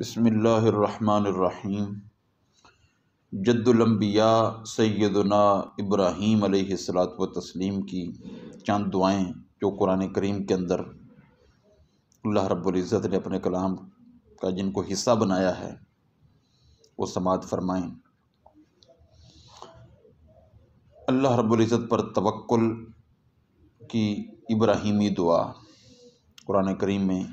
बसमीम जद्दुलम्बिया सैदना इब्राहीम सलात व तस्लीम की चंद दुआएं जो कुरान करीम के अंदर अल्लाह रब्ज़त ने अपने कलाम का जिनको हिस्सा बनाया है वो समात फरमाएँ अल्लाह रब्ज़त पर तवक्ल की इब्राहीमी दुआ कुरान करीम में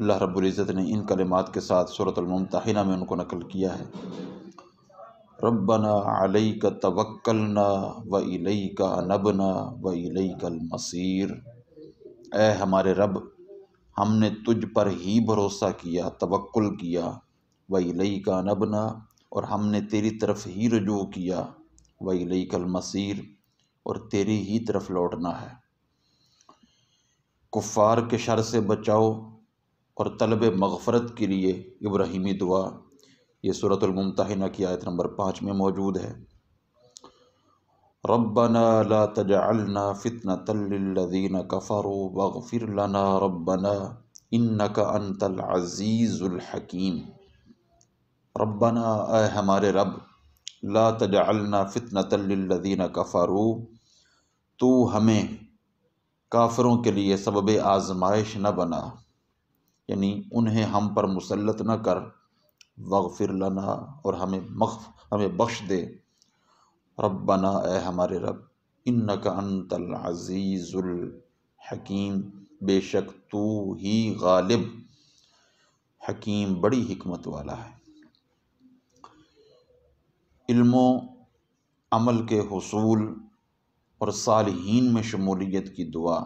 अल्लाह इज़्ज़त ने इन कलमात के साथ सूरतमतहिना में उनको नकल किया है रबना अलई का तवक्लना व इलई का नबना व इलई कल मसीर ए हमारे रब हमने तुझ पर ही भरोसा किया तवक्ल किया व इलई का नबना और हमने तेरी तरफ ही रजू किया व इलई कल मसीर और तेरी ही तरफ लौटना है कुफ़ार के शर से बचाओ और तलब मगफ़रत के लिए इब्राहिमी दुआ ये सूरतमतहना की आयत नंबर पाँच में मौजूद है रबना ला तजअलना फितन तल्लदीन कफ़रो वगफिर लना रबना इन्नका अंतल अज़ीज़ुल हकीम रबना ए हमारे रब ला तजअलना फितन तल्लदीन कफ़रो तो हमें काफ़रों के लिए सबब आजमाइश न बना यानी उन्हें हम पर मुसलत न कर वगफिर लना और हमें मख हमें बख्श दे बना ए हमारे रब इन का अनतल अज़ीज़ुल हकीम बेशक तू ही गालिब हकीम बड़ी हमत वाला है इल्मो अमल के हसूल और सालहीन में शमूलियत की दुआ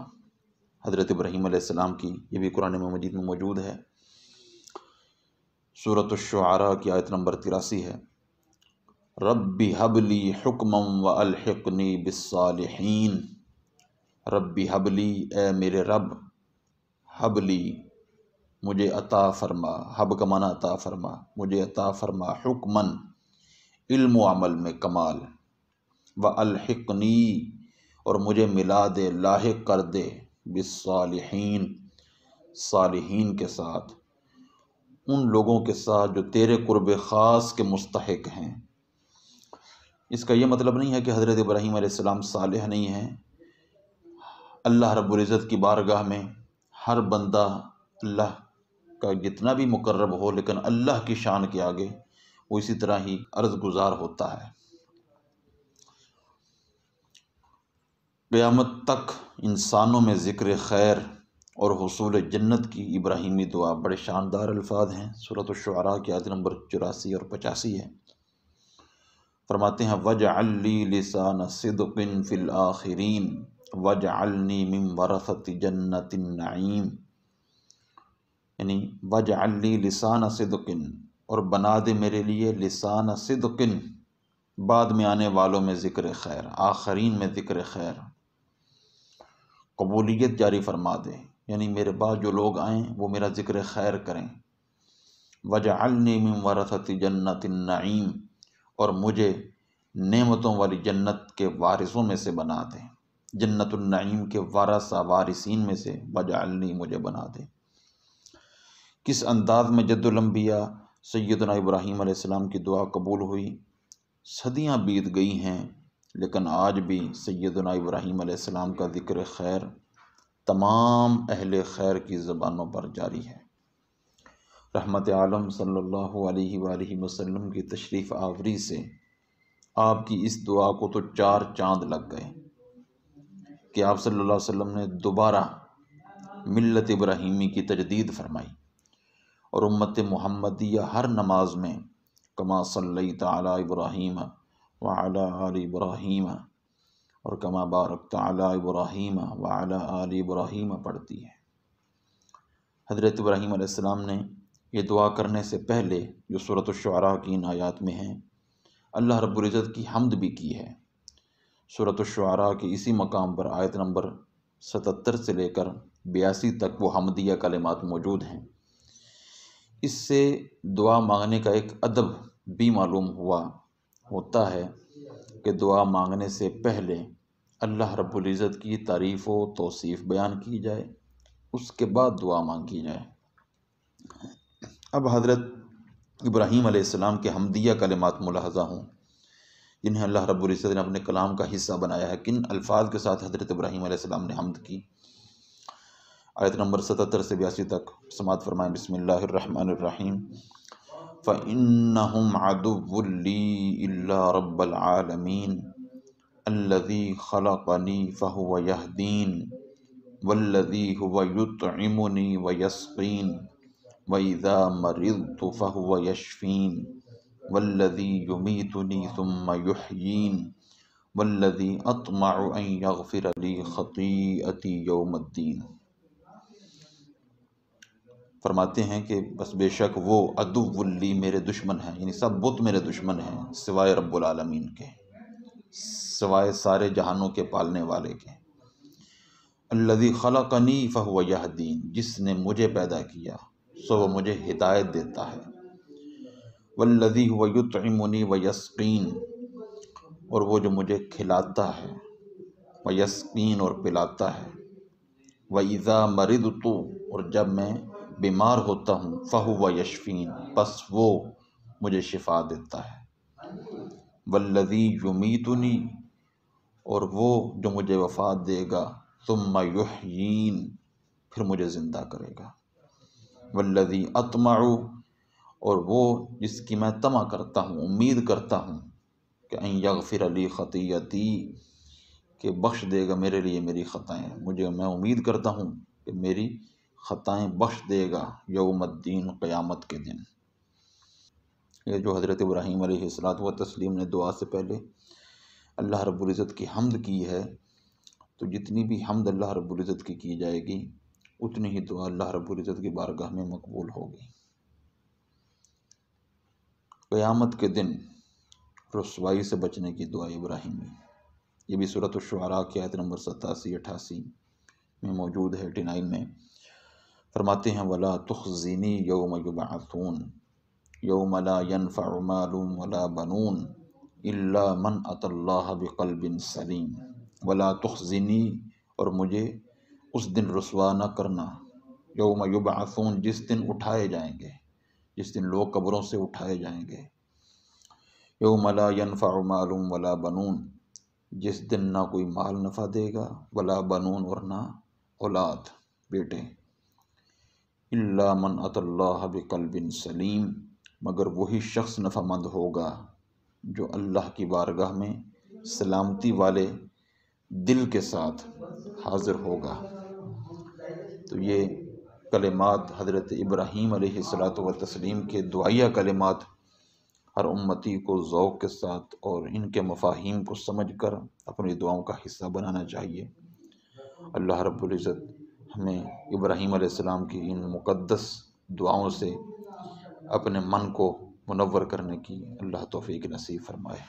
हज़रत इब्राहिम आसमाम की ये भी कुरान मजीद में मौजूद है सूरत शुरा की आयत नंबर तिरासी है रब्बी हबली हुक्म व अलहनी बिसालहन रब्बी हबली ए मेरे रब हबली मुझे अता फरमा हब का अता फरमा मुझे अता फरमा हुक्मन इल्म अमल में कमाल व अलहनी और मुझे मिला दे लाक कर दे बिसालिहीन सालहीन के साथ उन लोगों के साथ जो तेरे कुर्ब ख़ास के मुस्तक हैं इसका यह मतलब नहीं है कि हज़रत इब्राहिम आसमाम साल नहीं हैं अल्लाह रबुल्ज़त की बारगाह में हर बंदा अल्लाह का जितना भी मुकर्रब हो लेकिन अल्लाह की शान के आगे वो इसी तरह ही अर्ज़ गुज़ार होता है क़यामत तक इंसानों में ज़िक्र खैर और हसूल जन्नत की इब्राहिमी दुआ बड़े शानदार अल्फाज हैं सूरत शुरा की आयत नंबर चौरासी और पचासी है फरमाते हैं वज अली लिसान सिदकिन फ़िल आखरीन वज अलनी मिम वरसत जन्नत नईम यानी वज अली लिसान सिदकिन और बना दे मेरे लिए लिसान सिदकिन बाद में आने वालों में ज़िक्र खैर आखरीन में ज़िक्र खैर कबूलीत जारी फरमा दें यानी मेरे पास जो लोग आएँ वो मेरा ज़िक्र खैर करें वजालनीम वरसती जन्नत नईम और मुझे नमतों वाली जन्नत के वारिसों में से बना दें जन्नत नईम के वारसा वारसिन में से वजालनी मुझे बना दें किस अंदाज में जद्दुलम्बिया सैदना इब्राहीम की दुआ कबूल हुई सदियाँ बीत गई हैं लेकिन आज भी सैदना इब्राहीम सलाम का ज़िक्र खैर तमाम अहल खैर की ज़बानों पर जारी है रहमत आलम सल्ला अलैहि की तशरीफ़ आवरी से आपकी इस दुआ को तो चार चांद लग गए कि आप सल्ला अलैहि ने दोबारा मिलत इब्राहिमी की तजदीद फरमाई और उम्मत मुहम्मदिया हर नमाज में कमा सल्लल्लाहु तब्राहिम वाला आल इब्राहीम और कमा बारक आला इब्राहीम वाला आल इब्राहीम पढ़ती है हज़रत इब्राहीम आसमाम ने यह दुआ करने से पहले जो सूरत शुरा की इन आयात में है अल्लाह रब्ज़त की हमद भी की है सूरत शुरा के इसी मकाम पर आयत नंबर सतहत्तर से लेकर बयासी तक वो हमदिया कलमात मौजूद हैं इससे दुआ मांगने का एक अदब भी मालूम हुआ होता है कि दुआ मांगने से पहले अल्लाह रब्बुल इज़्ज़त की तारीफ़ व तोसीफ़ बयान की जाए उसके बाद दुआ मांगी जाए अब हज़रत इब्राहीम आसमाम के हमदिया कलमात मुलाजा हों जिन्हें अल्लाह रब्ज़त ने अपने कलाम का हिस्सा बनाया है किन अल्फाज के साथ हज़रत इब्राहीम आसमाम ने हमद की आयत नंबर सतहत्तर से बयासी तक समात फरमाएँ बसमीम فإنهم عدو لي إلا رب العالمين الذي خلقني فهو يهدين والذي هو يطعمني ويسقين وإذا مرضت فهو يشفين والذي يميتني ثم يحيين والذي أطمع أن يغفر لي خطيئتي يوم الدين फरमाते हैं कि बस बेशक वो अदुवली मेरे दुश्मन हैं यानी सब बुत मेरे दुश्मन हैं सिवाय रबालमीन के सिवाय सारे जहानों के पालने वाले के लदी खलकनी फ़हुआ यहदीन जिसने मुझे पैदा किया सो वह मुझे हिदायत देता है वल्लदी वयुतमुनी युतमुनी व यसकीन और वो जो मुझे खिलाता है व यसकीन और पिलाता है व ईज़ा मरिद तो और जब मैं बीमार होता हूँ फ़हु व यशफ़ीन बस वो मुझे शिफा देता है वल्लदी युमीतुनी और वो जो मुझे वफात देगा तुम युहीन फिर मुझे ज़िंदा करेगा वल्लदी अतमाऊ और वो जिसकी मैं तमा करता हूँ उम्मीद करता हूँ कि अन यगफिर अली ख़तीयती के बख्श देगा मेरे लिए मेरी ख़ताएँ मुझे मैं उम्मीद करता हूँ कि मेरी ख़ताएँ बख्श देगा यौमद्दीन क़यामत के दिन ये जो हज़रत इब्राहीम अलैहिस्सलात व तस्लीम ने दुआ से पहले अल्लाह रब्ज़त की हमद की है तो जितनी भी हमद अल्लाह रब्ज़त की की जाएगी उतनी ही दुआ अल्लाह रब्ज़त की बारगाह में मकबूल होगी क़यामत के दिन रसवाई से बचने की दुआ इब्राहिम में ये भी सूरत शुरा की आयत नंबर सतासी अठासी में मौजूद है एटी नाइन में फरमाते हैं वला तुखजीनी योम युबाथून यौमला यनफ़ामालूम वला बनून इल्ला मन अतल्लाह बिकल्बिन सलीम वला तुखजीनी और मुझे उस दिन रसवा न करना योम युबातून जिस दिन उठाए जाएंगे जिस दिन लोग कब्रों से उठाए जाएंगे यौमला यनफ़ामालूम वला बनून जिस दिन ना कोई माल नफ़ा देगा वला बनून और ना औलाद बेटे इल्लामन अतल्लाह बिकलबिन सलीम मगर वही शख्स नफामंद होगा जो अल्लाह की बारगाह में सलामती वाले दिल के साथ हाज़िर होगा तो ये कलेमात हज़रत इब्राहीम सलात व तस्लीम के दुआया कलेमात हर उम्मती को ओक़ के साथ और इनके मफाहिम को समझ कर अपनी दुआओं का हिस्सा बनाना चाहिए अल्लाह रब्ज़त हमें इब्राहीम आसमाम की इन मुक़दस दुआओं से अपने मन को मुनवर करने की अल्लाह तोफ़ी नसीब फरमाए